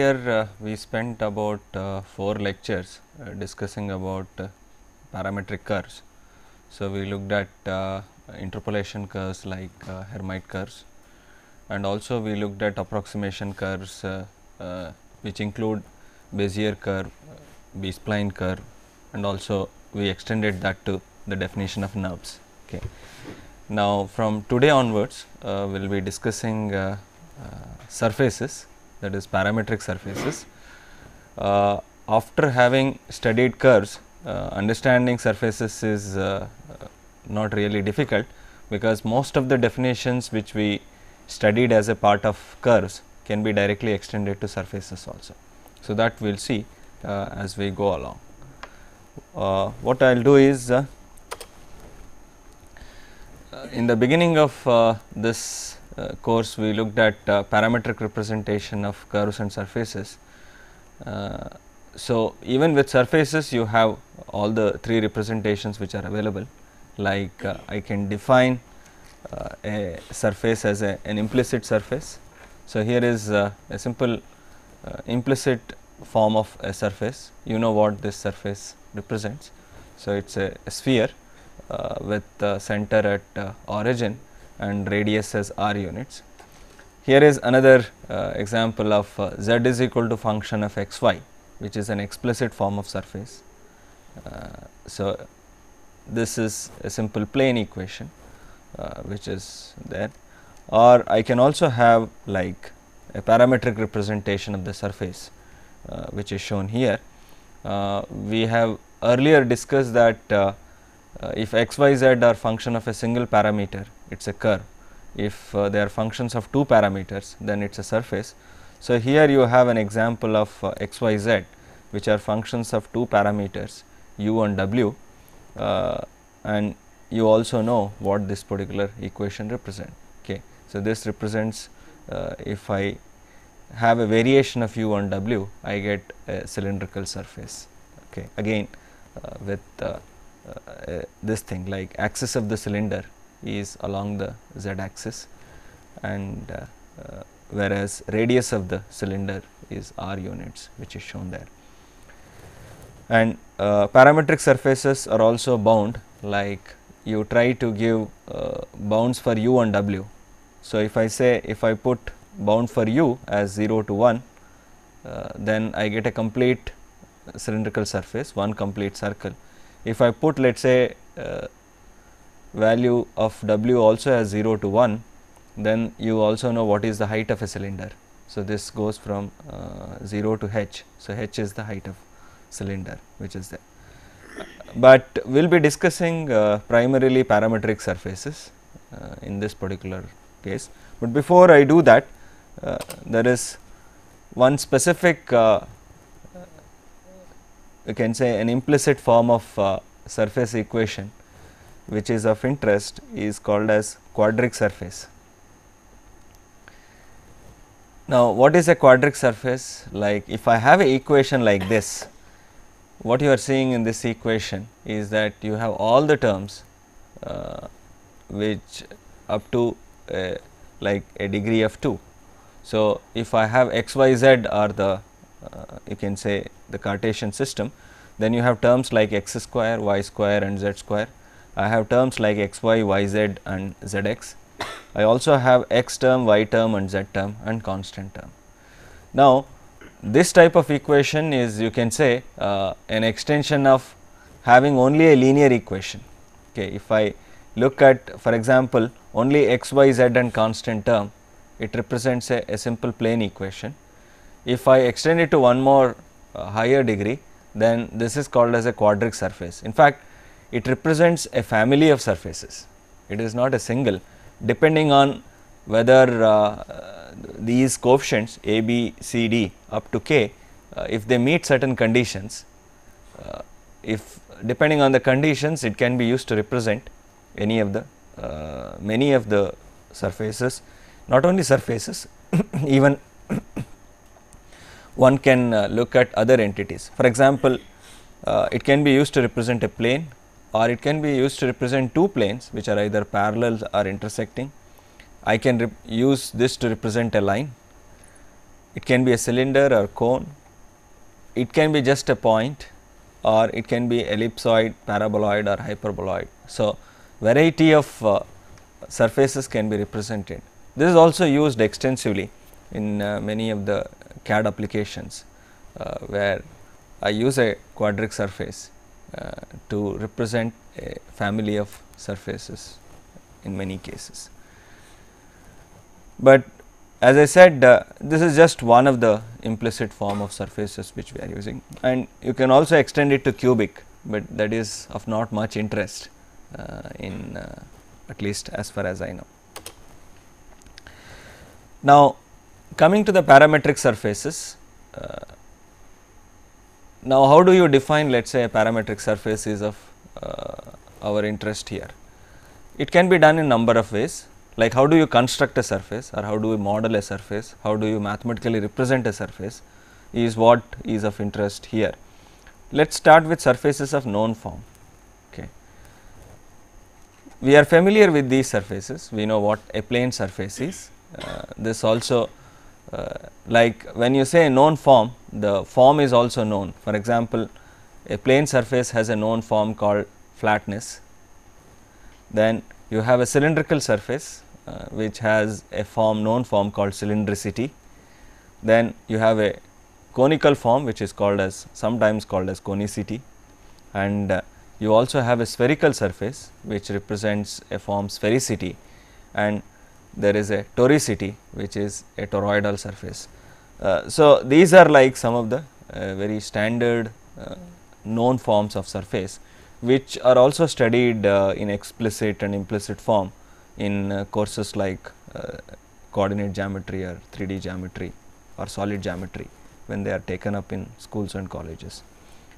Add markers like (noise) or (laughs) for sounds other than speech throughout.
earlier uh, we spent about uh, 4 lectures uh, discussing about parametric curves. So, we looked at interpolation curves like Hermite curves and also we looked at approximation curves which include Bezier curve, B spline curve and also we extended that to the definition of nerves. Okay. Now, from today onwards, uh, we will be discussing uh, uh, surfaces that is parametric surfaces. Uh, after having studied curves, uh, understanding surfaces is uh, not really difficult because most of the definitions which we studied as a part of curves can be directly extended to surfaces also. So, that we will see uh, as we go along. Uh, what I will do is uh, in the beginning of this uh, course we looked at uh, parametric representation of curves and surfaces. Uh, so, even with surfaces you have all the three representations which are available like I can define a surface as a, an implicit surface. So, here is a simple implicit form of a surface you know what this surface represents. So, it is a, a sphere uh, with uh, center at uh, origin and radius as r units. Here is another uh, example of uh, z is equal to function of x y which is an explicit form of surface. Uh, so, this is a simple plane equation uh, which is there or I can also have like a parametric representation of the surface uh, which is shown here. Uh, we have earlier discussed that if x y z are function of a single parameter it is a curve. If uh, they are functions of two parameters, then it is a surface. So, here you have an example of uh, x, y, z, which are functions of two parameters u and w uh, and you also know what this particular equation represent. Okay. So, this represents uh, if I have a variation of u and w, I get a cylindrical surface. Okay. Again, uh, with uh, uh, this thing like axis of the cylinder is along the z axis and uh, uh, whereas radius of the cylinder is r units which is shown there. And uh, parametric surfaces are also bound like you try to give uh, bounds for u and w. So, if I say if I put bound for u as 0 to 1 uh, then I get a complete cylindrical surface one complete circle. If I put let us say uh, value of w also as 0 to 1, then you also know what is the height of a cylinder. So, this goes from uh, 0 to h. So, h is the height of cylinder which is there. But we will be discussing uh, primarily parametric surfaces uh, in this particular case. But before I do that, uh, there is one specific you uh, uh, can say an implicit form of surface equation which is of interest is called as quadric surface. Now, what is a quadric surface? Like if I have an equation like this, what you are seeing in this equation is that you have all the terms uh, which up to a, uh, like a degree of 2. So, if I have x, y, z are the uh, you can say the Cartesian system, then you have terms like x square, y square and z square I have terms like x, y, y, z and z x. I also have x term, y term and z term and constant term. Now, this type of equation is you can say uh, an extension of having only a linear equation. Okay, if I look at for example, only x, y, z and constant term, it represents a, a simple plane equation. If I extend it to one more uh, higher degree, then this is called as a quadric surface. In fact, it represents a family of surfaces. It is not a single depending on whether uh, these coefficients a, b, c, d up to k uh, if they meet certain conditions, uh, if depending on the conditions it can be used to represent any of the uh, many of the surfaces not only surfaces (coughs) even (coughs) one can uh, look at other entities. For example, uh, it can be used to represent a plane, or it can be used to represent two planes which are either parallel or intersecting. I can use this to represent a line. It can be a cylinder or cone. It can be just a point or it can be ellipsoid, paraboloid or hyperboloid. So, variety of uh, surfaces can be represented. This is also used extensively in uh, many of the CAD applications uh, where I use a quadric surface uh, to represent a family of surfaces in many cases. But as I said uh, this is just one of the implicit form of surfaces which we are using and you can also extend it to cubic, but that is of not much interest uh, in uh, at least as far as I know. Now coming to the parametric surfaces uh, now, how do you define let us say a parametric surface is of uh, our interest here? It can be done in number of ways like how do you construct a surface or how do you model a surface, how do you mathematically represent a surface is what is of interest here. Let us start with surfaces of known form. Okay. We are familiar with these surfaces, we know what a plane surface is. Uh, this also uh, like when you say known form, the form is also known. For example, a plane surface has a known form called flatness. Then you have a cylindrical surface uh, which has a form known form called cylindricity. Then you have a conical form which is called as sometimes called as conicity and uh, you also have a spherical surface which represents a form sphericity and there is a toricity which is a toroidal surface. Uh, so, these are like some of the uh, very standard uh, known forms of surface which are also studied uh, in explicit and implicit form in uh, courses like uh, coordinate geometry or 3D geometry or solid geometry when they are taken up in schools and colleges.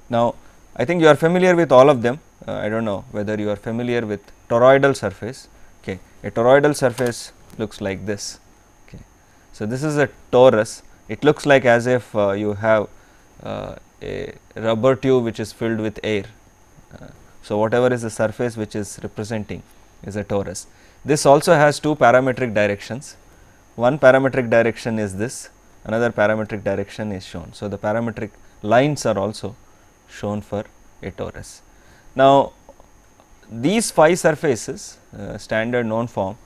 Now, I think you are familiar with all of them. I do not know whether you are familiar with toroidal surface. Okay. A toroidal surface looks like this. Okay. So, this is a torus, it looks like as if uh, you have uh, a rubber tube which is filled with air. Uh, so, whatever is the surface which is representing is a torus. This also has two parametric directions, one parametric direction is this, another parametric direction is shown. So, the parametric lines are also shown for a torus. Now, these phi surfaces uh, standard known form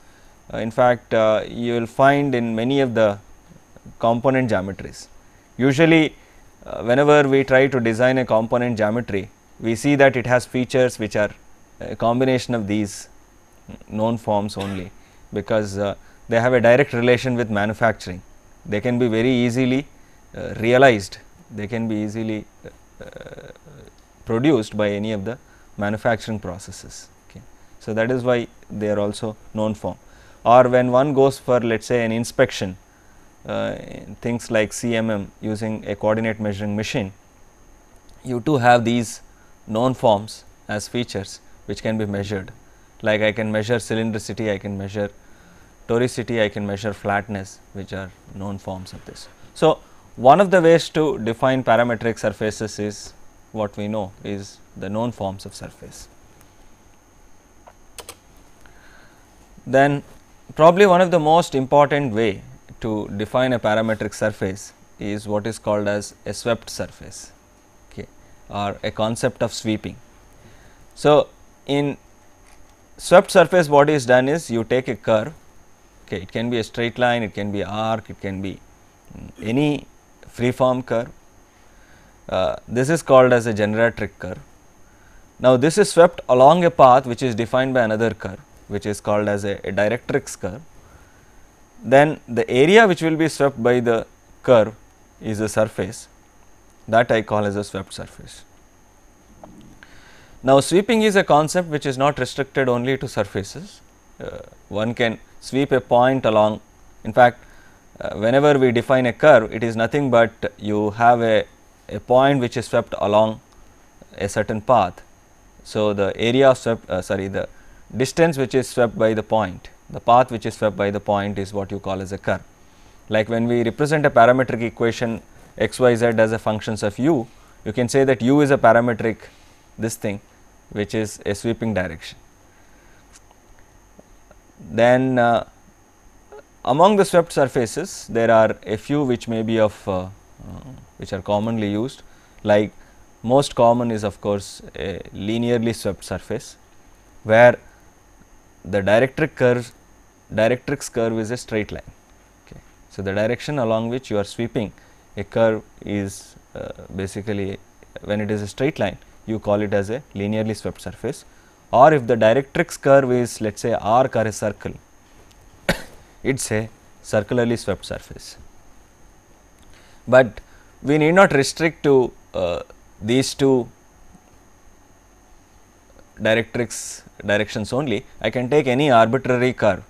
uh, in fact, uh, you will find in many of the component geometries. Usually, uh, whenever we try to design a component geometry, we see that it has features which are a combination of these known forms only, because they have a direct relation with manufacturing. They can be very easily uh, realized, they can be easily uh, produced by any of the manufacturing processes. Okay. So, that is why they are also known form or when one goes for let us say an inspection uh, things like CMM using a coordinate measuring machine, you too have these known forms as features which can be measured like I can measure cylindricity, I can measure toricity, I can measure flatness which are known forms of this. So, one of the ways to define parametric surfaces is what we know is the known forms of surface. Then probably one of the most important way to define a parametric surface is what is called as a swept surface okay, or a concept of sweeping. So, in swept surface what is done is you take a curve okay, it can be a straight line, it can be arc, it can be mm, any free form curve. Uh, this is called as a generatric curve. Now, this is swept along a path which is defined by another curve which is called as a, a directrix curve, then the area which will be swept by the curve is a surface that I call as a swept surface. Now, sweeping is a concept which is not restricted only to surfaces. Uh, one can sweep a point along, in fact, uh, whenever we define a curve, it is nothing but you have a, a point which is swept along a certain path. So, the area swept, uh, sorry, the distance which is swept by the point, the path which is swept by the point is what you call as a curve. Like when we represent a parametric equation x, y, z as a functions of u, you can say that u is a parametric this thing which is a sweeping direction. Then uh, among the swept surfaces there are a few which may be of uh, uh which are commonly used like most common is of course a linearly swept surface where the directrix curve directrix curve is a straight line. Okay. So, the direction along which you are sweeping a curve is uh, basically when it is a straight line you call it as a linearly swept surface or if the directrix curve is let us say r curve circle (coughs) it is a circularly swept surface. But we need not restrict to uh, these two directrix directions only, I can take any arbitrary curve.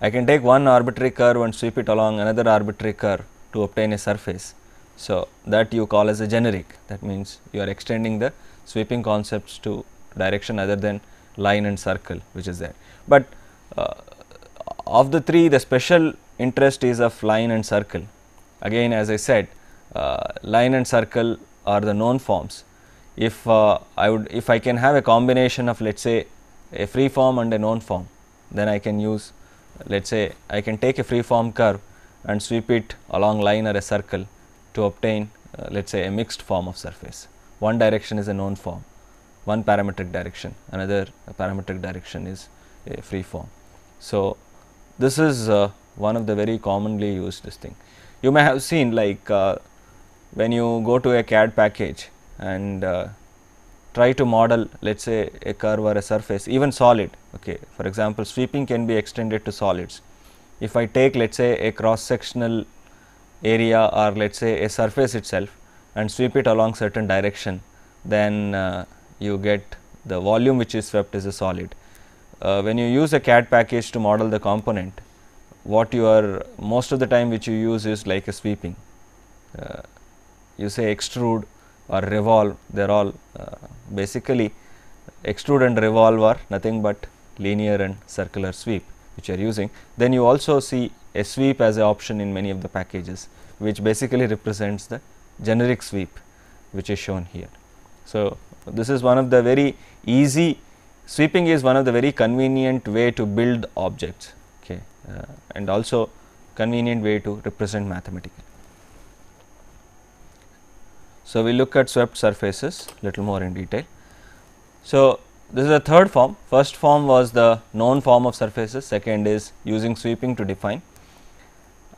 I can take one arbitrary curve and sweep it along another arbitrary curve to obtain a surface. So, that you call as a generic that means you are extending the sweeping concepts to direction other than line and circle which is there. But uh, of the three the special interest is of line and circle. Again as I said uh, line and circle are the known forms if uh, I would if I can have a combination of let us say a free form and a known form then I can use let us say I can take a free form curve and sweep it along line or a circle to obtain uh, let us say a mixed form of surface. One direction is a known form, one parametric direction, another parametric direction is a free form. So, this is uh, one of the very commonly used this thing. You may have seen like uh, when you go to a CAD package, and uh, try to model let us say a curve or a surface even solid. Okay. For example, sweeping can be extended to solids. If I take let us say a cross sectional area or let us say a surface itself and sweep it along certain direction, then uh, you get the volume which is swept is a solid. Uh, when you use a CAD package to model the component, what you are most of the time which you use is like a sweeping. Uh, you say extrude or revolve they are all uh, basically extrude and revolve are nothing but linear and circular sweep which you are using. Then you also see a sweep as an option in many of the packages which basically represents the generic sweep which is shown here. So, this is one of the very easy sweeping is one of the very convenient way to build objects okay, uh, and also convenient way to represent mathematically. So, we look at swept surfaces little more in detail. So, this is the third form first form was the known form of surfaces second is using sweeping to define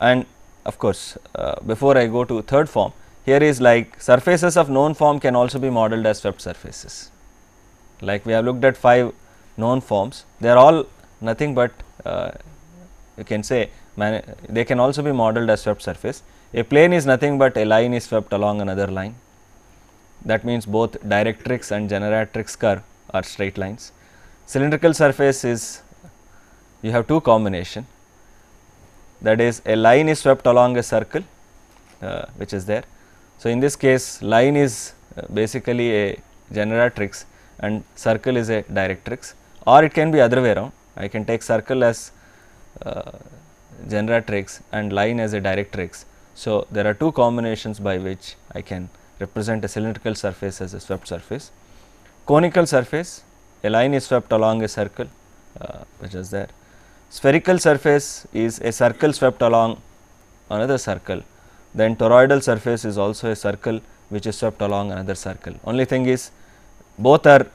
and of course, uh, before I go to third form here is like surfaces of known form can also be modeled as swept surfaces like we have looked at five known forms they are all nothing but uh, you can say they can also be modeled as swept surface a plane is nothing but a line is swept along another line. That means both directrix and generatrix curve are straight lines. Cylindrical surface is you have two combination that is a line is swept along a circle uh, which is there. So, in this case line is uh, basically a generatrix and circle is a directrix or it can be other way around. I can take circle as uh, generatrix and line as a directrix so, there are two combinations by which I can represent a cylindrical surface as a swept surface. Conical surface, a line is swept along a circle uh, which is there. Spherical surface is a circle swept along another circle. Then toroidal surface is also a circle which is swept along another circle. Only thing is both are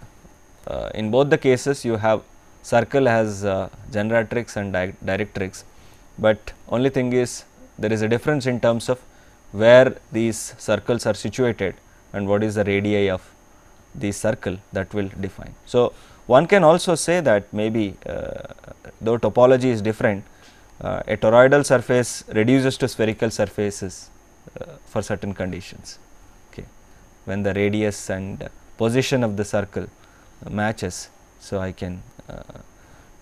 uh, in both the cases you have circle has uh, generatrix and di directrix, but only thing is there is a difference in terms of where these circles are situated and what is the radii of the circle that will define. So, one can also say that maybe uh, though topology is different, uh, a toroidal surface reduces to spherical surfaces uh, for certain conditions, okay, when the radius and position of the circle matches. So, I can uh,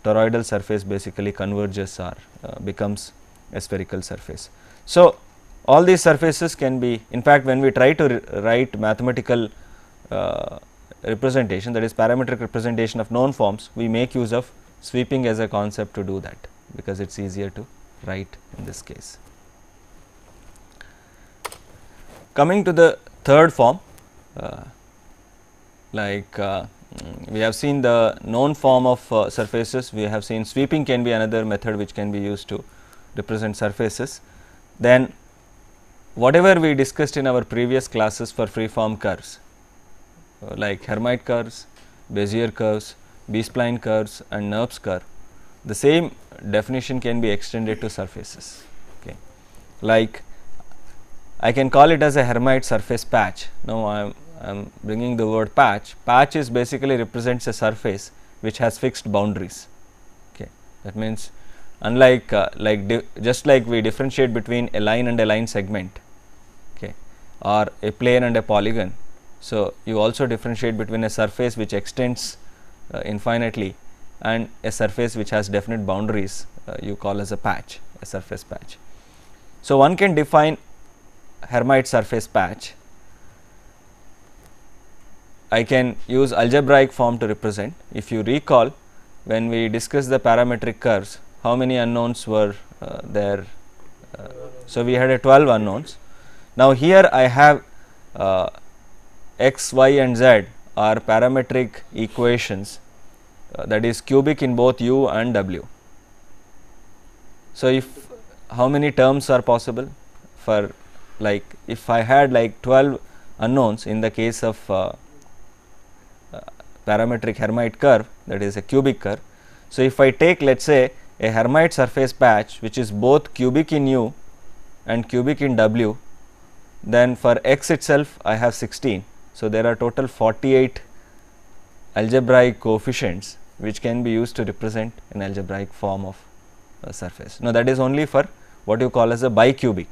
toroidal surface basically converges or uh, becomes a spherical surface. So, all these surfaces can be in fact when we try to write mathematical uh, representation that is parametric representation of known forms we make use of sweeping as a concept to do that because it is easier to write in this case. Coming to the third form uh, like uh, we have seen the known form of uh, surfaces we have seen sweeping can be another method which can be used to represent surfaces. Then whatever we discussed in our previous classes for free form curves uh, like Hermite curves, Bezier curves, B-spline curves and NURBS curve, the same definition can be extended to surfaces. Okay. Like I can call it as a Hermite surface patch. Now, I am, I am bringing the word patch. Patch is basically represents a surface which has fixed boundaries. Okay. That means, unlike uh, like just like we differentiate between a line and a line segment okay or a plane and a polygon so you also differentiate between a surface which extends uh, infinitely and a surface which has definite boundaries uh, you call as a patch a surface patch so one can define hermite surface patch i can use algebraic form to represent if you recall when we discuss the parametric curves how many unknowns were uh, there. Uh, so, we had a 12 unknowns. Now, here I have uh, x, y and z are parametric equations uh, that is cubic in both u and w. So, if how many terms are possible for like if I had like 12 unknowns in the case of uh, uh, parametric Hermite curve that is a cubic curve. So, if I take let us say a Hermite surface patch which is both cubic in U and cubic in W, then for X itself I have 16. So, there are total 48 algebraic coefficients which can be used to represent an algebraic form of a surface. Now, that is only for what you call as a bicubic.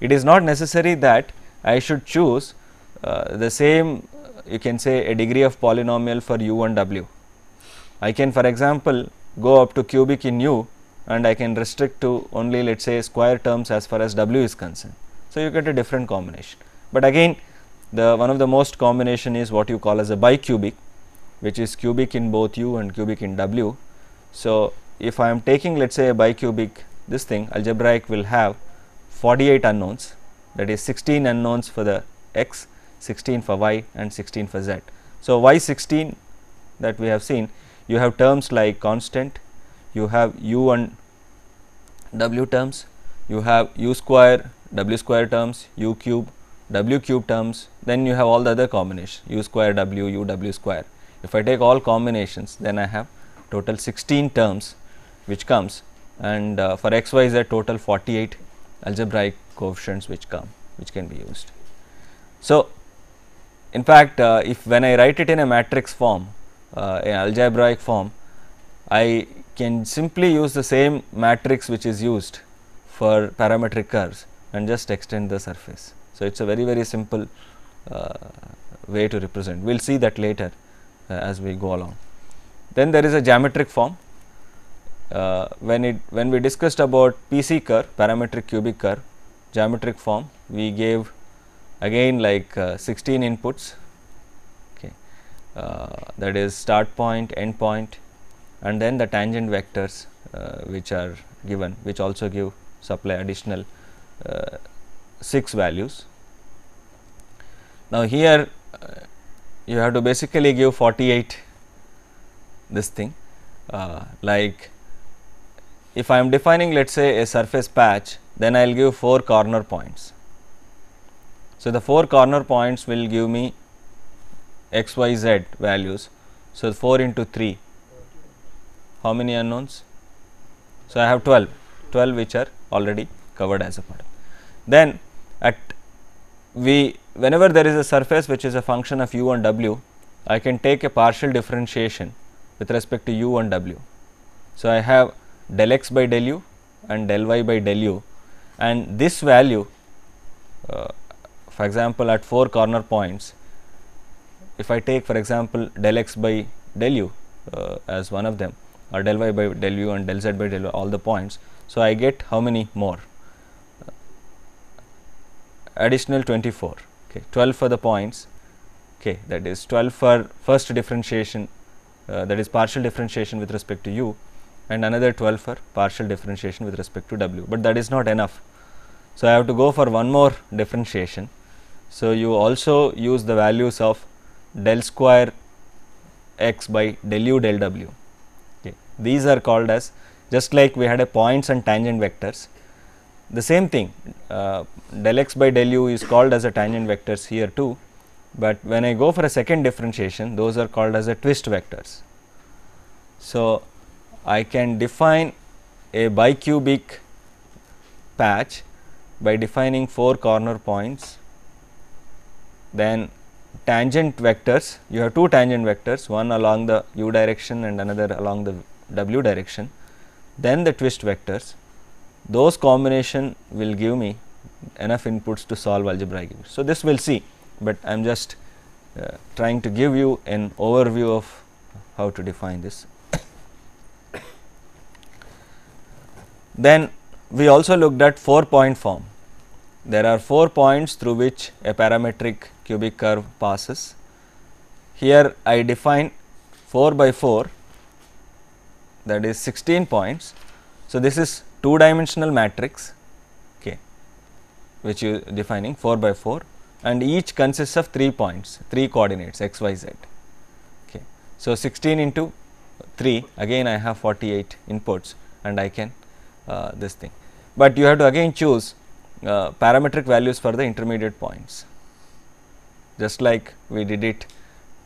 It is not necessary that I should choose uh, the same you can say a degree of polynomial for u and w. I can for example, go up to cubic in u and I can restrict to only let us say square terms as far as w is concerned. So, you get a different combination, but again the one of the most combination is what you call as a bicubic which is cubic in both u and cubic in w. So, if I am taking let us say a bicubic this thing algebraic will have 48 unknowns that is 16 unknowns for the x, 16 for y and 16 for z. So, y 16 that we have seen you have terms like constant, you have u and w terms, you have u square, w square terms, u cube, w cube terms, then you have all the other combinations u square w, u w square. If I take all combinations, then I have total 16 terms which comes and uh, for x, y, z total 48 algebraic coefficients which come which can be used. So, in fact, uh, if when I write it in a matrix form, uh, in algebraic form, I can simply use the same matrix which is used for parametric curves and just extend the surface. So, it is a very very simple uh, way to represent. We will see that later uh, as we go along. Then there is a geometric form. Uh, when it when we discussed about PC curve, parametric cubic curve, geometric form, we gave again like uh, 16 inputs uh, that is start point, end point and then the tangent vectors uh, which are given which also give supply additional uh, 6 values. Now, here you have to basically give 48 this thing uh, like if I am defining let us say a surface patch then I will give 4 corner points. So, the 4 corner points will give me x, y, z values. So, 4 into 3, how many unknowns? So, I have 12, 12 which are already covered as a part. Then at we whenever there is a surface which is a function of u and w, I can take a partial differentiation with respect to u and w. So, I have del x by del u and del y by del u and this value uh, for example, at 4 corner points if I take for example del x by del u uh, as one of them or del y by del u and del z by del y all the points. So, I get how many more uh, additional 24 okay 12 for the points okay that is 12 for first differentiation uh, that is partial differentiation with respect to u and another 12 for partial differentiation with respect to w, but that is not enough. So, I have to go for one more differentiation. So, you also use the values of del square x by del u del w. Okay. These are called as just like we had a points and tangent vectors. The same thing uh, del x by del u is called as a tangent vectors here too, but when I go for a second differentiation those are called as a twist vectors. So, I can define a bicubic patch by defining 4 corner points then tangent vectors, you have two tangent vectors, one along the u direction and another along the w direction, then the twist vectors, those combination will give me enough inputs to solve algebraic So, this we will see, but I am just uh, trying to give you an overview of how to define this. (coughs) then we also looked at 4 point form there are four points through which a parametric cubic curve passes. Here I define 4 by 4 that is 16 points. So, this is two dimensional matrix k which you defining 4 by 4 and each consists of 3 points 3 coordinates x y z. Okay. So, 16 into 3 again I have 48 inputs and I can uh, this thing, but you have to again choose uh, parametric values for the intermediate points just like we did it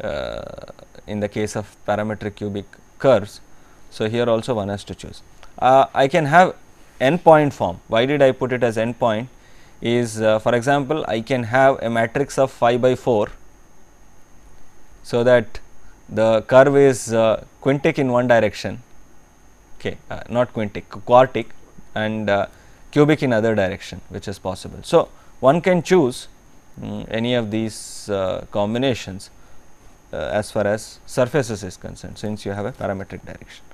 uh, in the case of parametric cubic curves. So, here also one has to choose. Uh, I can have n point form. Why did I put it as n point? Is uh, for example, I can have a matrix of 5 by 4. So, that the curve is uh, quintic in one direction, okay, not quintic, quartic and cubic in other direction which is possible. So, one can choose um, any of these uh, combinations uh, as far as surfaces is concerned since you have a parametric direction.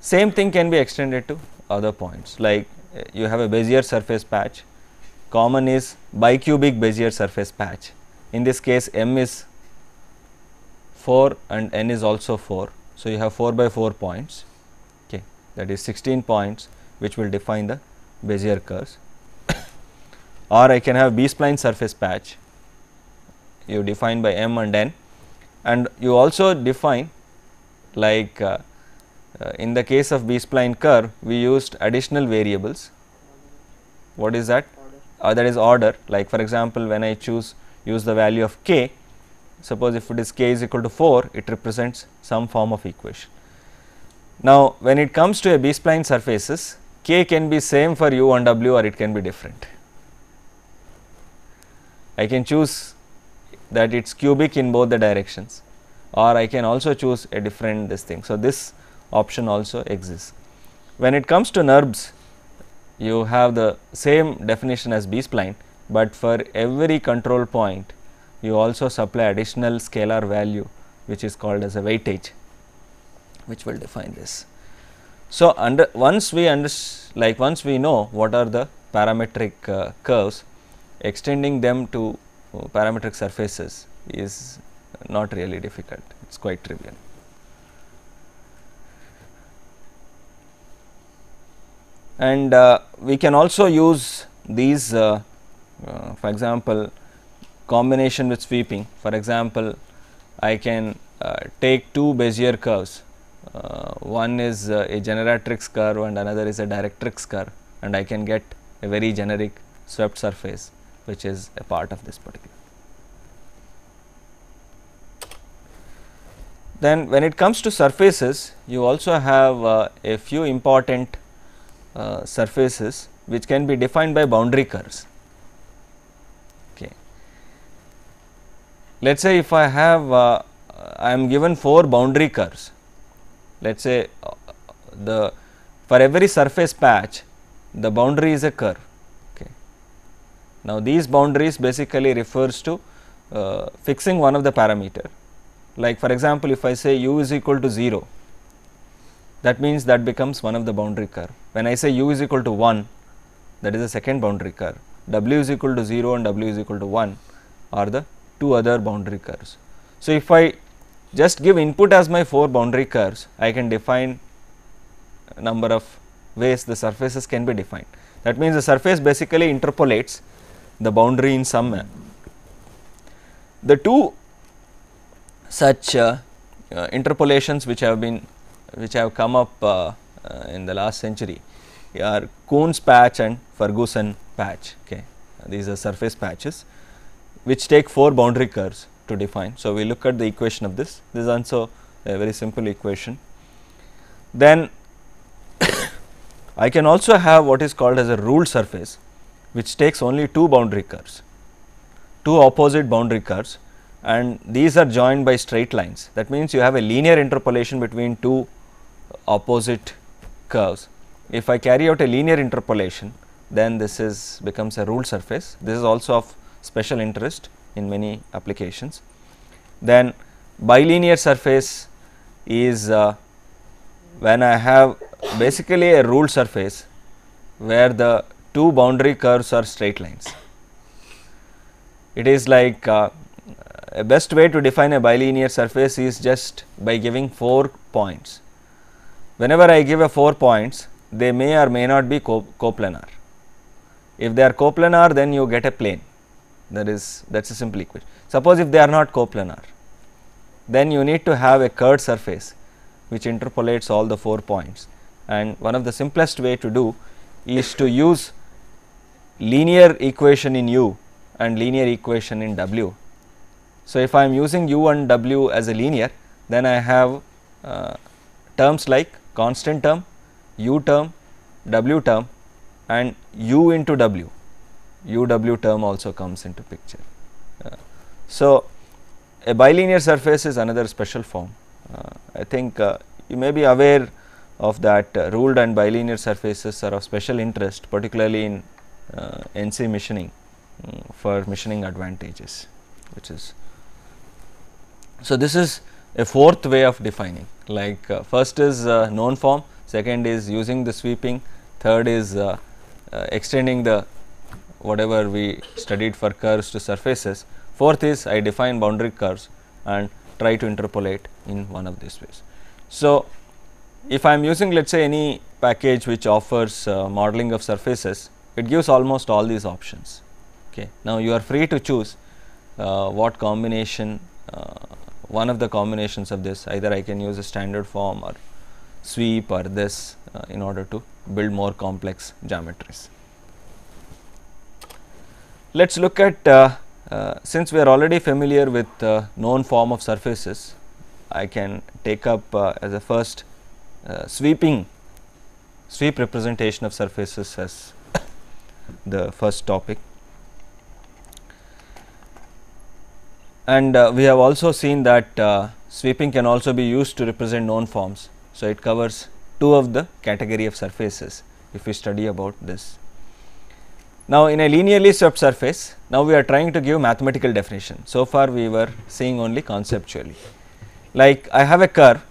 Same thing can be extended to other points like uh, you have a Bezier surface patch common is bicubic Bezier surface patch. In this case m is 4 and n is also 4. So, you have 4 by 4 points okay that is 16 points which will define the Bezier curves (coughs) or I can have B spline surface patch you define by M and N and you also define like uh, uh, in the case of B spline curve we used additional variables what is that uh, that is order like for example when I choose use the value of k suppose if it is k is equal to 4 it represents some form of equation. Now, when it comes to a B spline surfaces k can be same for u and w or it can be different. I can choose that it is cubic in both the directions or I can also choose a different this thing. So, this option also exists. When it comes to NURBS, you have the same definition as B spline, but for every control point you also supply additional scalar value which is called as a weightage which will define this. So, under once we understand, like once we know what are the parametric uh, curves extending them to uh, parametric surfaces is not really difficult it is quite trivial. And uh, we can also use these uh, uh for example, combination with sweeping for example, I can uh, take two Bezier curves uh, one is uh, a generatrix curve and another is a directrix curve and I can get a very generic swept surface which is a part of this particular. Then when it comes to surfaces, you also have uh, a few important uh, surfaces which can be defined by boundary curves. Okay. Let us say if I have uh, I am given 4 boundary curves let us say the for every surface patch the boundary is a curve. Okay. Now, these boundaries basically refers to uh, fixing one of the parameter like for example, if I say u is equal to 0 that means that becomes one of the boundary curve. When I say u is equal to 1 that is the second boundary curve, w is equal to 0 and w is equal to 1 are the two other boundary curves. So, if I just give input as my 4 boundary curves, I can define number of ways the surfaces can be defined. That means, the surface basically interpolates the boundary in some manner. The two such uh, uh, interpolations which have been which have come up uh, uh in the last century are Cones patch and Ferguson patch. Okay. These are surface patches which take 4 boundary curves to define. So, we look at the equation of this, this is also a very simple equation. Then (coughs) I can also have what is called as a ruled surface, which takes only two boundary curves, two opposite boundary curves and these are joined by straight lines. That means, you have a linear interpolation between two opposite curves. If I carry out a linear interpolation, then this is becomes a ruled surface. This is also of special interest in many applications. Then bilinear surface is uh, when I have basically a ruled surface where the two boundary curves are straight lines. It is like uh, a best way to define a bilinear surface is just by giving 4 points. Whenever I give a 4 points, they may or may not be co coplanar. If they are coplanar, then you get a plane that is that is a simple equation. Suppose if they are not coplanar, then you need to have a curved surface which interpolates all the four points and one of the simplest way to do is to use linear equation in u and linear equation in w. So, if I am using u and w as a linear then I have uh, terms like constant term, u term, w term and u into w UW term also comes into picture. Uh, so, a bilinear surface is another special form. Uh, I think uh, you may be aware of that uh, ruled and bilinear surfaces are of special interest particularly in uh, NC machining um, mm, for machining advantages which is. So, this is a fourth way of defining like uh, first is uh, known form, second is using the sweeping, third is uh, extending the whatever we studied for curves to surfaces. Fourth is I define boundary curves and try to interpolate in one of these ways. So, if I am using let us say any package which offers uh, modeling of surfaces, it gives almost all these options. Okay. Now, you are free to choose uh, what combination uh, one of the combinations of this either I can use a standard form or sweep or this uh, in order to build more complex geometries. Let us look at uh, uh, since we are already familiar with uh, known form of surfaces, I can take up uh, as a first uh, sweeping sweep representation of surfaces as (coughs) the first topic. And we have also seen that sweeping can also be used to represent known forms. So, it covers two of the category of surfaces if we study about this. Now, in a linearly swept surface, now we are trying to give mathematical definition. So far, we were seeing only conceptually. Like I have a curve,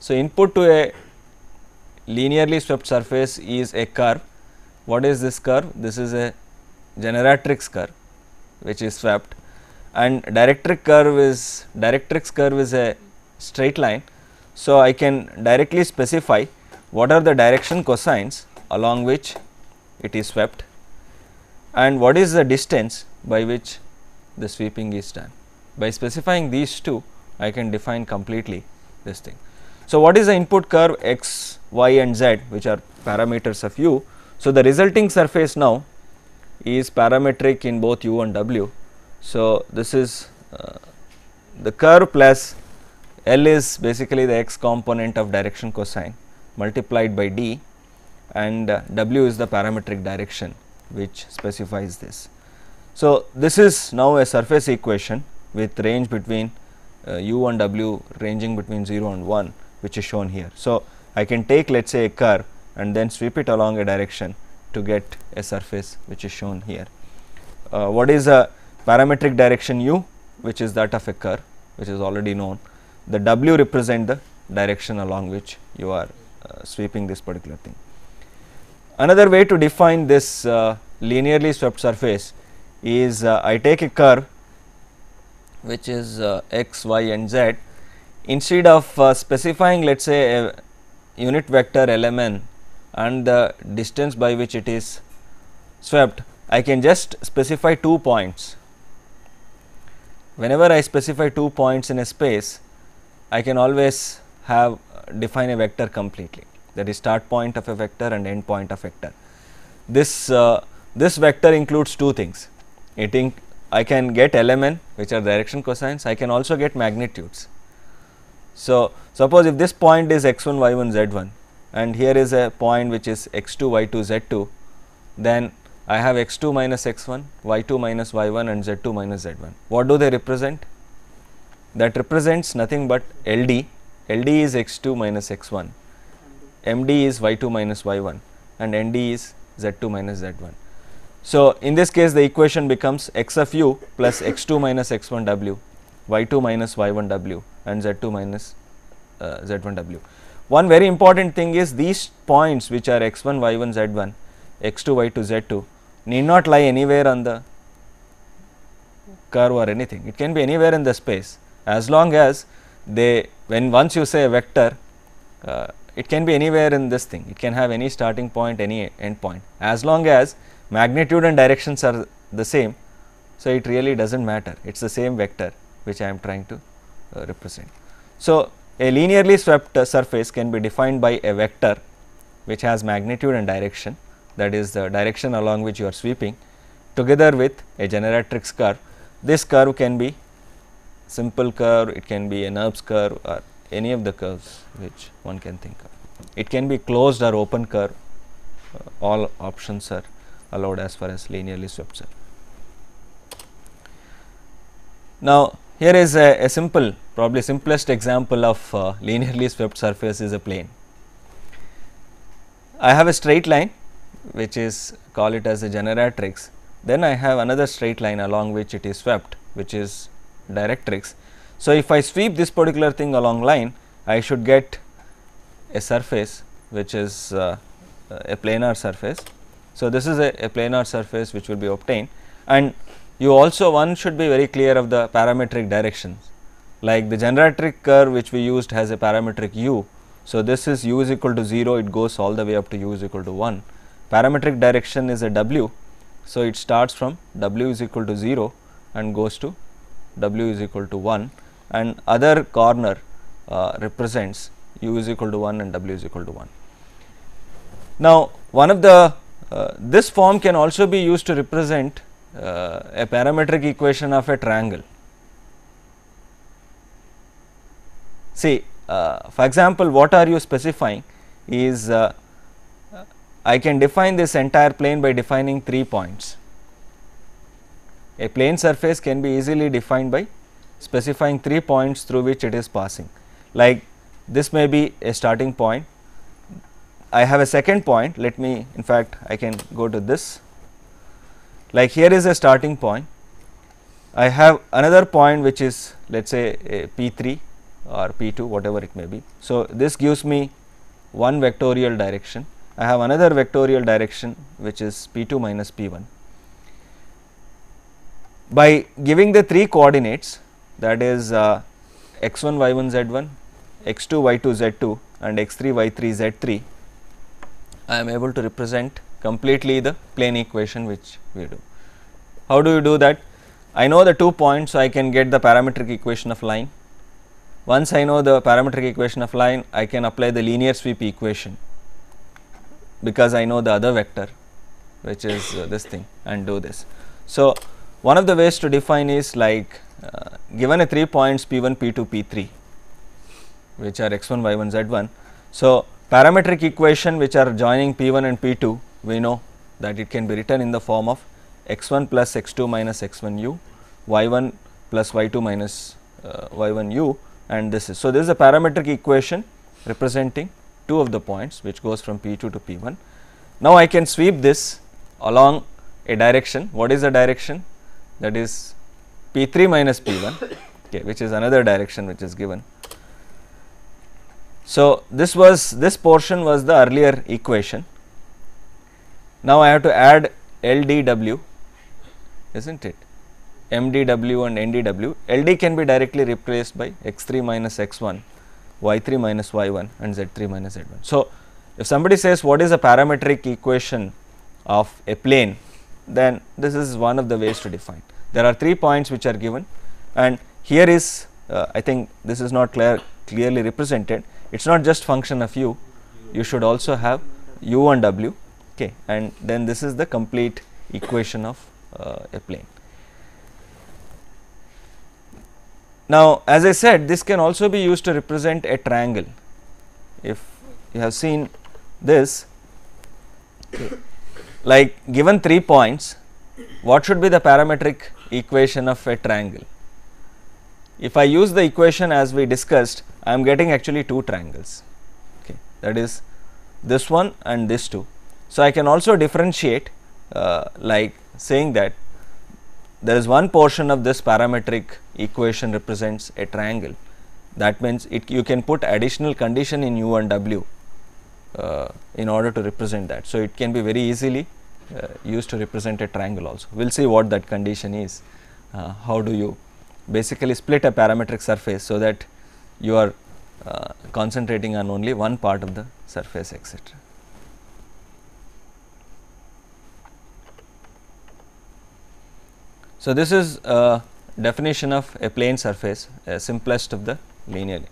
so input to a linearly swept surface is a curve. What is this curve? This is a generatrix curve which is swept and directrix curve is directrix curve is a straight line. So, I can directly specify what are the direction cosines along which it is swept and what is the distance by which the sweeping is done. By specifying these two, I can define completely this thing. So, what is the input curve x, y and z which are parameters of u. So, the resulting surface now is parametric in both u and w. So, this is uh, the curve plus L is basically the x component of direction cosine multiplied by d and uh, w is the parametric direction which specifies this. So, this is now a surface equation with range between uh, u and w ranging between 0 and 1 which is shown here. So, I can take let us say a curve and then sweep it along a direction to get a surface which is shown here. Uh, what is a parametric direction u which is that of a curve which is already known. The w represent the direction along which you are uh, sweeping this particular thing. Another way to define this uh, linearly swept surface is uh, I take a curve which is uh, x, y and z instead of uh, specifying let us say a unit vector Lmn and the distance by which it is swept, I can just specify two points. Whenever I specify two points in a space, I can always have uh, define a vector completely that is start point of a vector and end point of vector. This, uh, this vector includes two things. It inc I can get LMN which are direction cosines, I can also get magnitudes. So, suppose if this point is x1, y1, z1 and here is a point which is x2, y2, z2, then I have x2 minus x1, y2 minus y1 and z2 minus z1. What do they represent? That represents nothing but LD, LD is x2 minus x1 md is y2 minus y1 and nd is z2 minus z1. So, in this case the equation becomes x of u plus x2 minus x1 w, y2 minus y1 w and z2 minus uh, z1 w. One very important thing is these points which are x1, y1, z1, x2, y2, z2 need not lie anywhere on the curve or anything. It can be anywhere in the space as long as they when once you say a vector uh, it can be anywhere in this thing, it can have any starting point, any end point. As long as magnitude and directions are the same, so it really does not matter, it is the same vector which I am trying to uh, represent. So, a linearly swept uh, surface can be defined by a vector which has magnitude and direction that is the direction along which you are sweeping together with a generatrix curve. This curve can be simple curve, it can be an NURBS curve or any of the curves which one can think of. It can be closed or open curve, uh, all options are allowed as far as linearly swept are. Now, here is a, a, simple, probably simplest example of uh, linearly swept surface is a plane. I have a straight line which is call it as a generatrix, then I have another straight line along which it is swept which is directrix so, if I sweep this particular thing along line, I should get a surface which is uh, a planar surface. So, this is a, a, planar surface which will be obtained and you also one should be very clear of the parametric directions like the generatric curve which we used has a parametric u. So, this is u is equal to 0 it goes all the way up to u is equal to 1 parametric direction is a w. So, it starts from w is equal to 0 and goes to w is equal to 1 and other corner uh, represents u is equal to 1 and w is equal to 1. Now, one of the uh, this form can also be used to represent uh, a parametric equation of a triangle. See, uh, for example, what are you specifying is uh, I can define this entire plane by defining three points. A plane surface can be easily defined by specifying three points through which it is passing. Like this may be a starting point. I have a second point. Let me, in fact, I can go to this. Like here is a starting point. I have another point which is let us say P 3 or P 2 whatever it may be. So, this gives me one vectorial direction. I have another vectorial direction which is P 2 minus P 1. By giving the three coordinates that is uh, x1 y1 z1 x2 y2 z2 and x3 y3 z3 I am able to represent completely the plane equation which we do. How do you do that? I know the two points so I can get the parametric equation of line. Once I know the parametric equation of line I can apply the linear sweep equation because I know the other vector which is uh, this thing and do this. So, one of the ways to define is like uh, given a 3 points P1, P2, P3 which are x1, y1, z1. So, parametric equation which are joining P1 and P2 we know that it can be written in the form of x1 plus x2 minus x1 u, y1 plus y2 minus uh, y1 u and this is. So, this is a parametric equation representing two of the points which goes from P2 to P1. Now, I can sweep this along a direction. What is the direction? That is P3 minus P1 okay, which is another direction which is given. So, this was this portion was the earlier equation. Now, I have to add LDW is not it MDW and NDW. LD can be directly replaced by X3 minus X1, Y3 minus Y1 and Z3 minus Z1. So, if somebody says what is a parametric equation of a plane, then this is one of the ways to define. There are three points which are given and here is uh, I think this is not clear clearly represented. It is not just function of u, you should also have u and w okay and then this is the complete equation of uh, a plane. Now, as I said this can also be used to represent a triangle. If you have seen this like given 3 points what should be the parametric equation of a triangle. If I use the equation as we discussed, I am getting actually two triangles, okay. that is this one and this two. So, I can also differentiate uh, like saying that there is one portion of this parametric equation represents a triangle. That means, it you can put additional condition in u and w uh, in order to represent that. So, it can be very easily uh, used to represent a triangle also. We will see what that condition is. Uh, how do you basically split a parametric surface so that you are uh, concentrating on only one part of the surface etc. So, this is a definition of a plane surface a simplest of the linearly.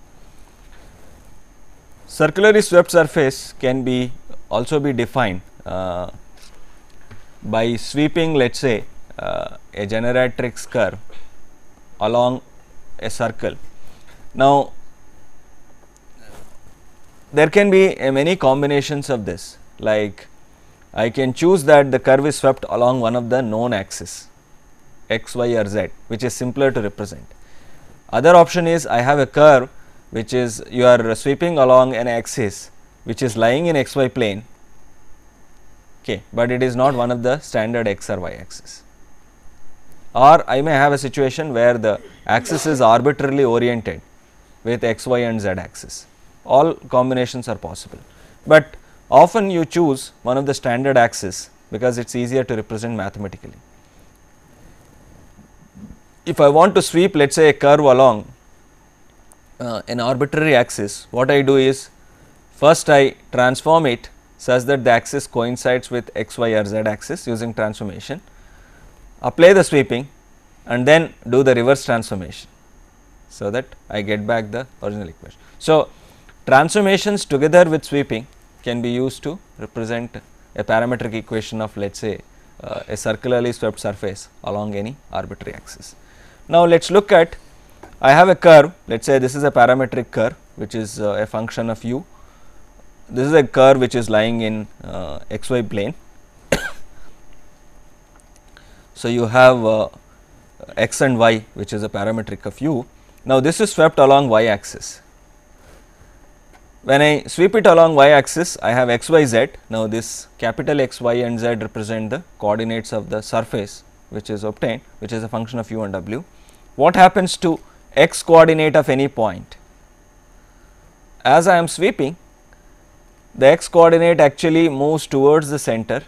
Circularly swept surface can be also be defined uh, by sweeping let us say uh, a generatrix curve along a circle. Now, there can be uh, many combinations of this like I can choose that the curve is swept along one of the known axis x, y or z which is simpler to represent. Other option is I have a curve which is you are sweeping along an axis which is lying in x y plane okay, but it is not one of the standard x or y axis. Or I may have a situation where the axis is arbitrarily oriented with x, y and z axis, all combinations are possible. But often you choose one of the standard axis because it is easier to represent mathematically. If I want to sweep let us say a curve along uh, an arbitrary axis, what I do is first I transform it such that the axis coincides with x, y or z axis using transformation. Apply the sweeping and then do the reverse transformation. So, that I get back the original equation. So, transformations together with sweeping can be used to represent a parametric equation of let us say uh, a circularly swept surface along any arbitrary axis. Now, let us look at I have a curve let us say this is a parametric curve which is uh, a function of u this is a curve which is lying in uh, xy plane. (coughs) so, you have uh, x and y which is a parametric of u. Now, this is swept along y axis. When I sweep it along y axis, I have x, y, z. Now, this capital X, Y and Z represent the coordinates of the surface which is obtained which is a function of u and w. What happens to x coordinate of any point? As I am sweeping, the x coordinate actually moves towards the center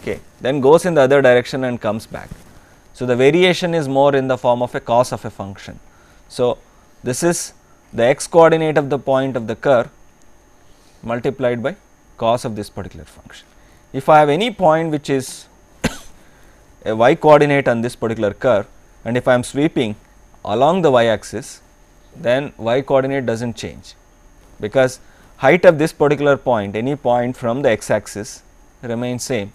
okay then goes in the other direction and comes back. So, the variation is more in the form of a cos of a function. So, this is the x coordinate of the point of the curve multiplied by cos of this particular function. If I have any point which is (coughs) a y coordinate on this particular curve and if I am sweeping along the y axis then y coordinate does not change because height of this particular point any point from the x axis remains same.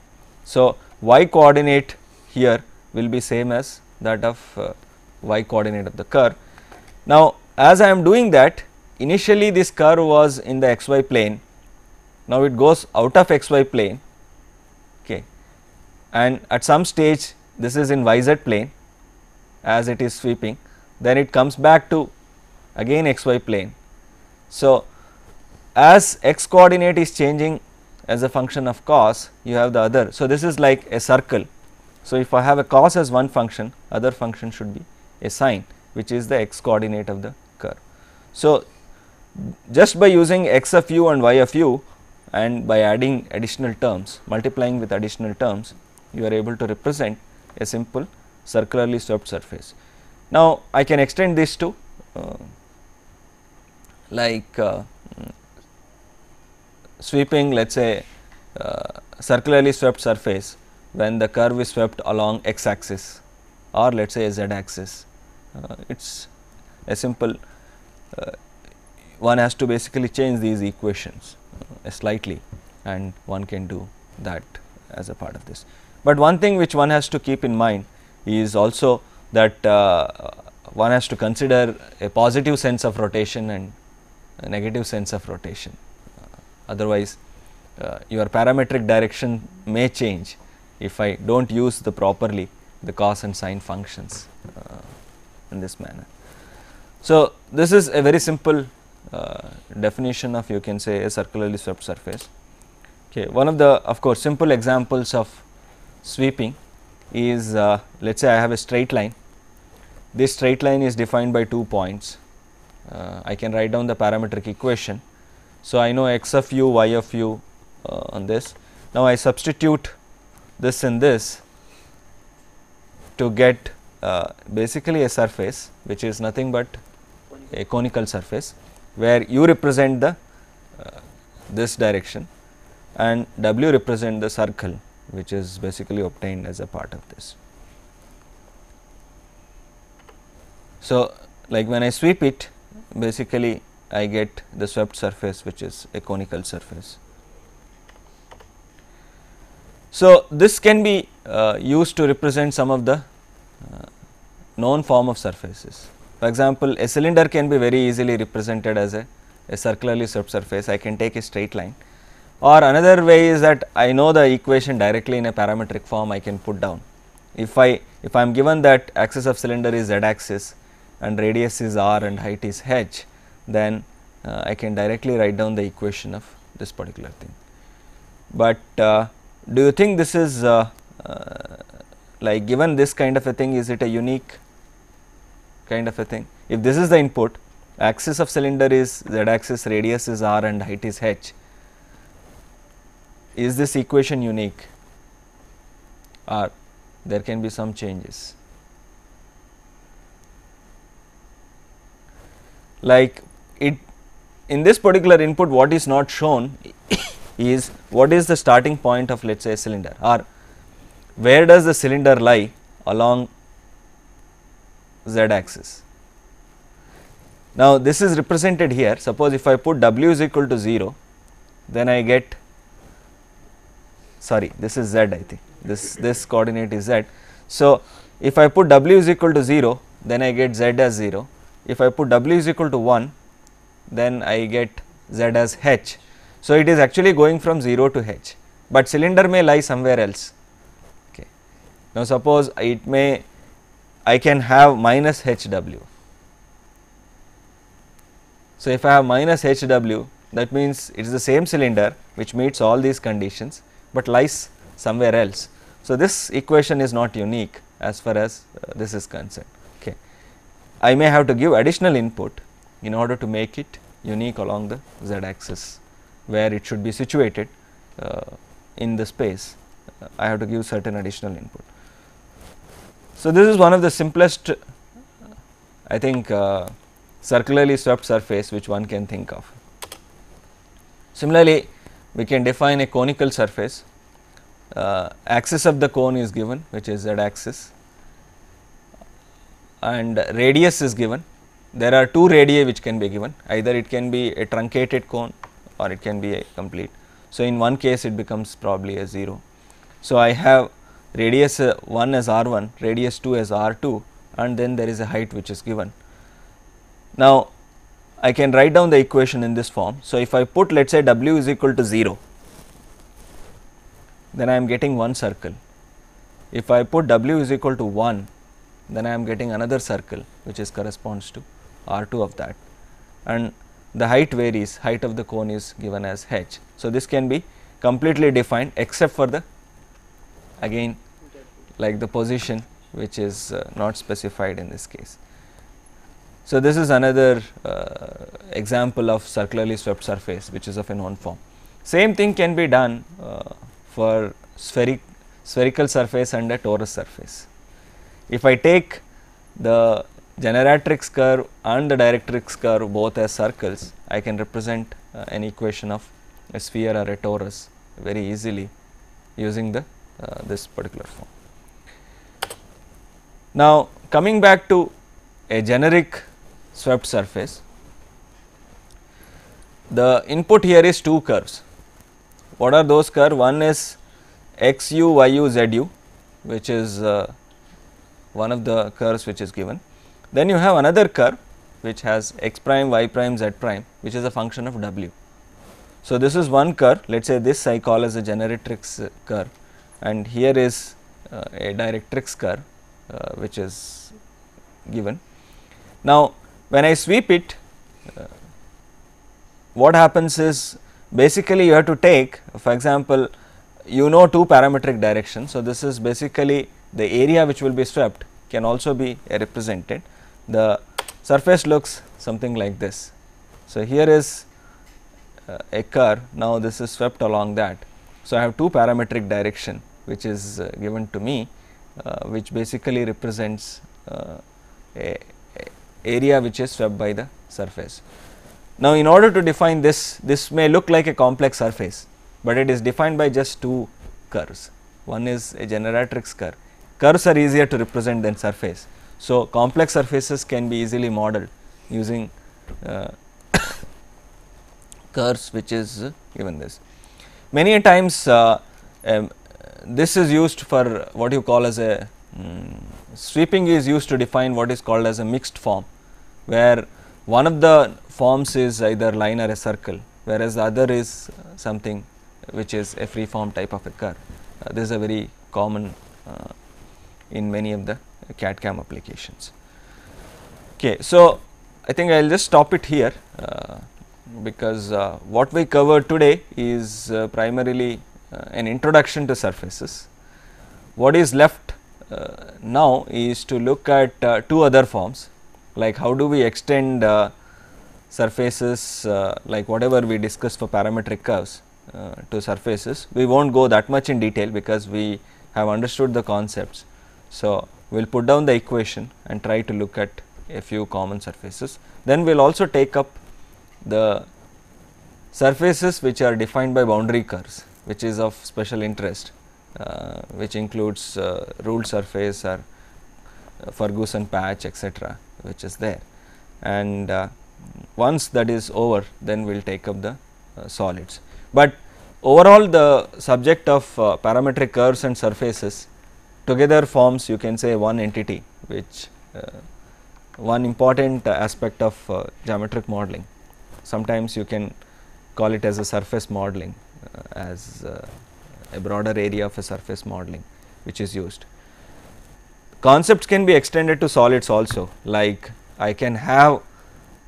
So, y coordinate here will be same as that of uh, y coordinate of the curve. Now, as I am doing that initially this curve was in the xy plane now it goes out of xy plane okay and at some stage this is in yz plane as it is sweeping then it comes back to again xy plane so as x coordinate is changing as a function of cos you have the other. So, this is like a circle. So, if I have a cos as one function other function should be a sine which is the x coordinate of the curve. So, just by using x of u and y of u and by adding additional terms multiplying with additional terms you are able to represent a simple circularly swept surface. Now, I can extend this to uh, like uh, sweeping let us say uh, circularly swept surface when the curve is swept along x axis or let us say z axis. Uh, it is a simple uh, one has to basically change these equations uh, slightly and one can do that as a part of this. But one thing which one has to keep in mind is also that uh, one has to consider a positive sense of rotation and a negative sense of rotation otherwise uh, your parametric direction may change if I do not use the properly the cos and sine functions uh, in this manner. So, this is a very simple uh, definition of you can say a circularly swept surface. Okay. One of the of course, simple examples of sweeping is uh, let us say I have a straight line. This straight line is defined by two points. Uh, I can write down the parametric equation so, I know x of u, y of u uh, on this. Now, I substitute this in this to get uh, basically a surface which is nothing but a conical surface where u represent the uh, this direction and w represent the circle which is basically obtained as a part of this. So, like when I sweep it basically I get the swept surface which is a conical surface. So, this can be uh, used to represent some of the uh, known form of surfaces. For example, a cylinder can be very easily represented as a, a circularly swept surface, I can take a straight line or another way is that I know the equation directly in a parametric form I can put down. If I if I am given that axis of cylinder is z axis and radius is r and height is h, then uh, I can directly write down the equation of this particular thing. But uh, do you think this is uh, uh, like given this kind of a thing is it a unique kind of a thing? If this is the input axis of cylinder is z axis radius is r and height is h, is this equation unique or there can be some changes? Like it in this particular input what is not shown (coughs) is what is the starting point of let us say a cylinder or where does the cylinder lie along z axis. Now, this is represented here suppose if I put w is equal to 0 then I get sorry this is z I think this this coordinate is z. So, if I put w is equal to 0 then I get z as 0 if I put w is equal to 1 then I get z as h. So, it is actually going from 0 to h, but cylinder may lie somewhere else. Okay. Now, suppose it may I can have minus h w. So, if I have minus h w that means, it is the same cylinder which meets all these conditions, but lies somewhere else. So, this equation is not unique as far as uh, this is concerned. Okay. I may have to give additional input in order to make it unique along the z axis where it should be situated uh, in the space uh, I have to give certain additional input. So, this is one of the simplest I think uh, circularly swept surface which one can think of. Similarly, we can define a conical surface uh, axis of the cone is given which is z axis and radius is given there are two radii which can be given either it can be a truncated cone or it can be a complete. So, in one case it becomes probably a 0. So, I have radius uh, 1 as r 1, radius 2 as r 2 and then there is a height which is given. Now, I can write down the equation in this form. So, if I put let us say w is equal to 0, then I am getting one circle. If I put w is equal to 1, then I am getting another circle which is corresponds to r 2 of that and the height varies height of the cone is given as h. So, this can be completely defined except for the again like the position which is uh, not specified in this case. So, this is another uh, example of circularly swept surface which is of a known form. Same thing can be done uh, for spheric, spherical surface and a torus surface. If I take the generatrix curve and the directrix curve both as circles, I can represent uh, an equation of a sphere or a torus very easily using the uh, this particular form. Now, coming back to a generic swept surface, the input here is two curves. What are those curves? One is x u, y u, z u, which is uh, one of the curves which is given then you have another curve which has x prime, y prime, z prime which is a function of w. So, this is one curve let us say this I call as a generatrix uh, curve and here is uh, a directrix curve uh, which is given. Now, when I sweep it uh, what happens is basically you have to take for example, you know two parametric directions. So, this is basically the area which will be swept can also be represented the surface looks something like this. So, here is uh, a curve now this is swept along that. So, I have two parametric direction which is uh, given to me uh, which basically represents uh, a area which is swept by the surface. Now, in order to define this, this may look like a complex surface, but it is defined by just two curves. One is a generatrix curve. Curves are easier to represent than surface. So, complex surfaces can be easily modeled using uh, (coughs) curves which is given this. Many times uh, um, this is used for what you call as a um, sweeping is used to define what is called as a mixed form, where one of the forms is either line or a circle, whereas the other is something which is a free form type of a curve. Uh, this is a very common uh, in many of the CAD CAM applications. Okay, so I think I will just stop it here uh, because uh, what we covered today is uh, primarily uh, an introduction to surfaces. What is left uh, now is to look at uh, two other forms like how do we extend surfaces like whatever we discussed for parametric curves to surfaces. We will not go that much in detail because we have understood the concepts. So, we will put down the equation and try to look at a few common surfaces. Then we will also take up the surfaces which are defined by boundary curves which is of special interest uh, which includes uh, ruled surface or uh, Ferguson patch etc., which is there. And uh, once that is over then we will take up the uh, solids. But overall the subject of uh, parametric curves and surfaces together forms you can say one entity which uh, one important aspect of uh, geometric modeling. Sometimes you can call it as a surface modeling uh, as a broader area of a surface modeling which is used. Concepts can be extended to solids also like I can have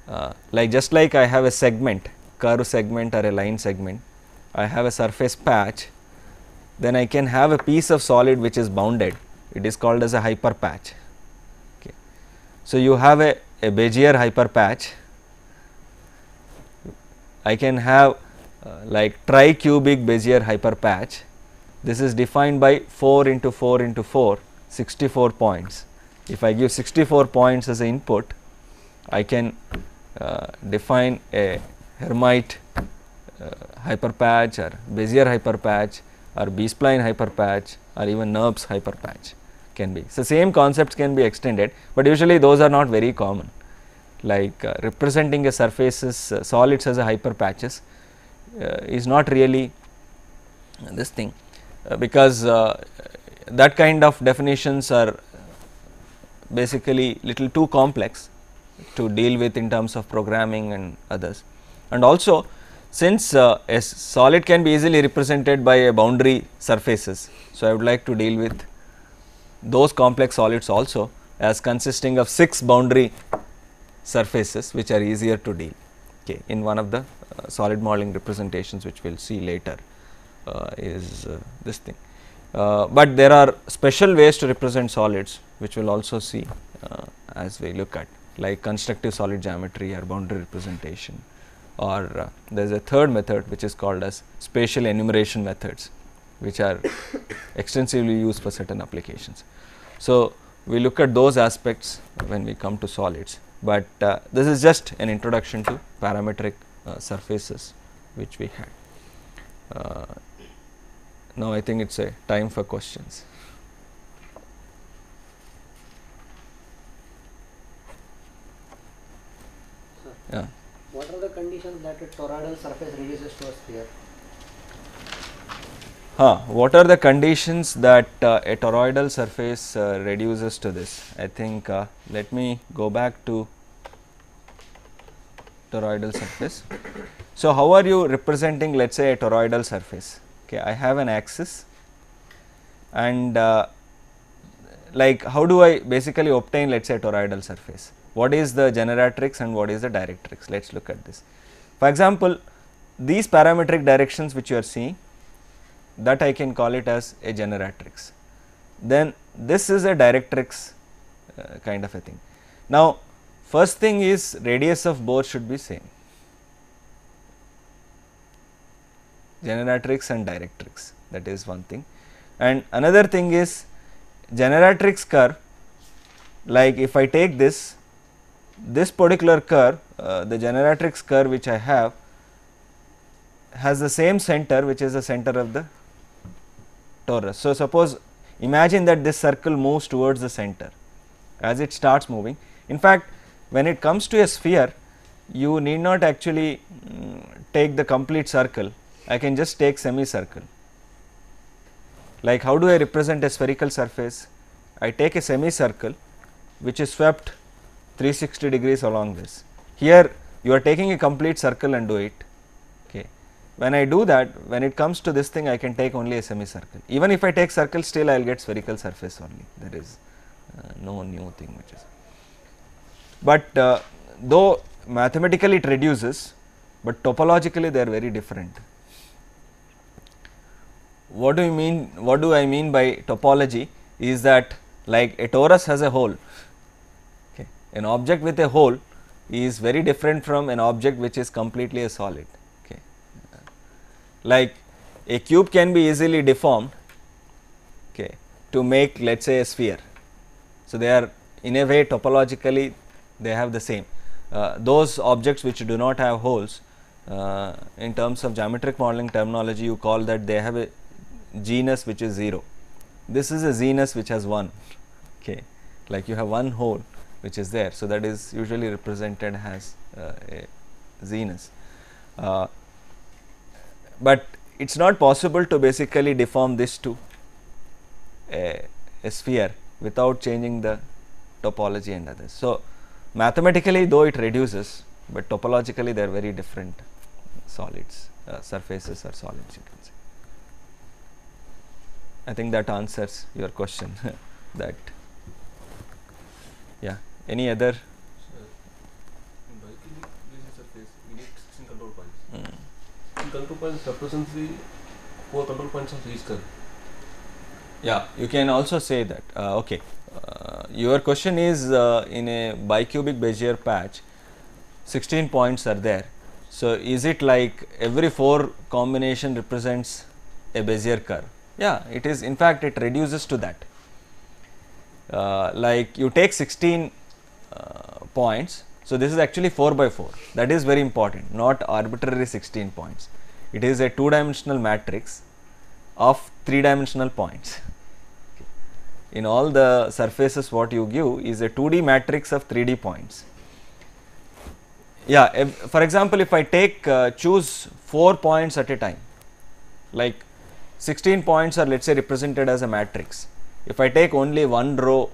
uh, like just like I have a segment curve segment or a line segment I have a surface patch then I can have a piece of solid which is bounded it is called as a hyper patch. Okay. So, you have a, a Bezier hyper patch I can have uh, like tricubic Bezier hyper patch this is defined by 4 into 4 into 4 64 points. If I give 64 points as an input I can uh, define a Hermite uh, hyper patch or Bezier hyper patch or B-spline hyperpatch or even NURBS hyperpatch can be. So, same concepts can be extended, but usually those are not very common like uh, representing a surfaces uh, solids as a hyperpatches uh, is not really this thing uh, because uh, that kind of definitions are basically little too complex to deal with in terms of programming and others and also since uh, a solid can be easily represented by a boundary surfaces, so I would like to deal with those complex solids also as consisting of 6 boundary surfaces which are easier to deal okay, in one of the uh, solid modeling representations which we will see later uh, is uh, this thing. Uh, but there are special ways to represent solids which we will also see uh, as we look at like constructive solid geometry or boundary representation or uh, there is a third method which is called as spatial enumeration methods which are extensively used for certain applications. So, we look at those aspects when we come to solids, but uh, this is just an introduction to parametric uh, surfaces which we had. Uh, now, I think it is a time for questions. Yeah. What are the conditions that a toroidal surface reduces to a sphere? Huh, what are the conditions that uh, a toroidal surface uh, reduces to this? I think uh, let me go back to toroidal surface. So, how are you representing let us say a toroidal surface? Okay, I have an axis and uh, like how do I basically obtain let us say a toroidal surface? what is the generatrix and what is the directrix. Let us look at this. For example, these parametric directions which you are seeing that I can call it as a generatrix. Then this is a directrix uh, kind of a thing. Now, first thing is radius of bore should be same generatrix and directrix that is one thing and another thing is generatrix curve like if I take this this particular curve, uh, the generatrix curve which I have has the same center which is the center of the torus. So, suppose imagine that this circle moves towards the center as it starts moving. In fact, when it comes to a sphere, you need not actually um, take the complete circle, I can just take semicircle. Like how do I represent a spherical surface? I take a semicircle which is swept 360 degrees along this. Here you are taking a complete circle and do it. Okay. When I do that, when it comes to this thing, I can take only a semicircle. Even if I take circle, still I will get spherical surface only. There is uh, no new thing which is. But uh, though mathematically it reduces, but topologically they are very different. What do you mean? What do I mean by topology? Is that like a torus has a hole an object with a hole is very different from an object which is completely a solid. Okay. Like a cube can be easily deformed okay, to make let us say a sphere. So, they are in a way topologically they have the same. Uh, those objects which do not have holes uh, in terms of geometric modeling terminology you call that they have a genus which is 0. This is a genus which has 1 okay, like you have one hole which is there. So, that is usually represented as uh, a zenith. Uh, but it is not possible to basically deform this to a, a, sphere without changing the topology and others. So, mathematically though it reduces, but topologically they are very different solids, uh, surfaces or solids you can say. I think that answers your question (laughs) that any other control points represents the four control points of each curve. Yeah, you can also say that. Uh, okay, uh, your question is uh, in a bicubic Bezier patch, 16 points are there. So, is it like every four combination represents a Bezier curve? Yeah, it is. In fact, it reduces to that. Uh, like you take 16 uh, points. So, this is actually 4 by 4 that is very important not arbitrary 16 points. It is a 2 dimensional matrix of 3 dimensional points. (laughs) In all the surfaces what you give is a 2D matrix of 3D points. Yeah, if, for example, if I take uh, choose 4 points at a time like 16 points are let us say represented as a matrix. If I take only one row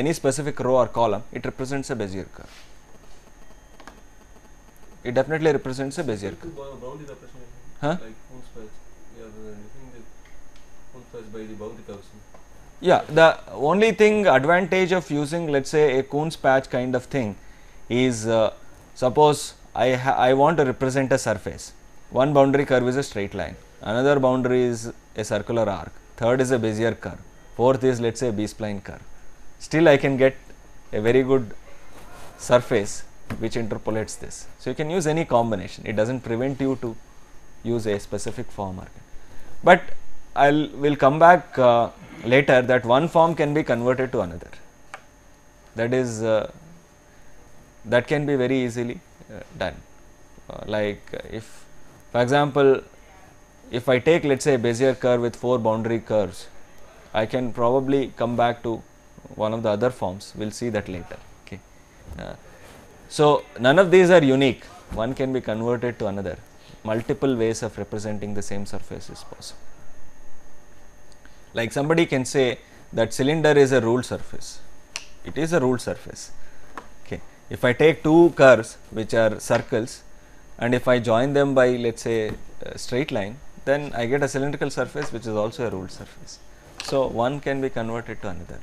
any specific row or column, it represents a Bezier curve. It definitely represents a Bezier curve. Huh? Yeah, the only thing advantage of using let us say a Coons patch kind of thing is uh, suppose I, I want to represent a surface, one boundary curve is a straight line, another boundary is a circular arc, third is a Bezier curve, fourth is let us say a B-spline curve still I can get a very good surface which interpolates this. So, you can use any combination, it does not prevent you to use a specific form. But I will come back uh, later that one form can be converted to another that is uh, that can be very easily uh, done. Uh, like uh, if for example, if I take let us say a Bezier curve with 4 boundary curves, I can probably come back to one of the other forms, we will see that later. Okay. Uh, so, none of these are unique, one can be converted to another, multiple ways of representing the same surface is possible. Like somebody can say that cylinder is a ruled surface, it is a ruled surface. Okay. If I take two curves which are circles and if I join them by let us say straight line, then I get a cylindrical surface which is also a ruled surface. So, one can be converted to another.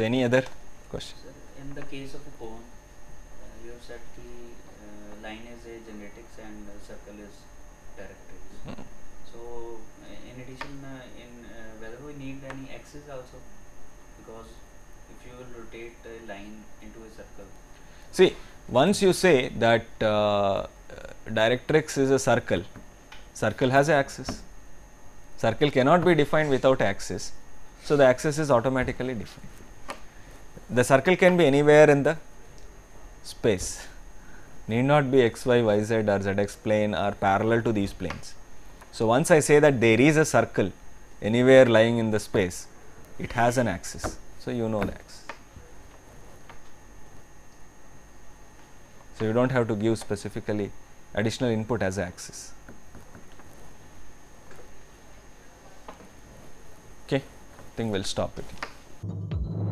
So any other question? Sir, in the case of a cone, uh, you have said the uh, line is a genetics and uh, circle is directrix. Hmm. So in addition, uh, in uh, whether we need any axis also, because if you will rotate a line into a circle. See, once you say that uh, directrix is a circle, circle has an axis. Circle cannot be defined without axis. So, the axis is automatically defined the circle can be anywhere in the space need not be x, y, y, z or zx plane or parallel to these planes. So, once I say that there is a circle anywhere lying in the space, it has an axis. So, you know the axis. So, you do not have to give specifically additional input as axis. Okay, think we will stop it.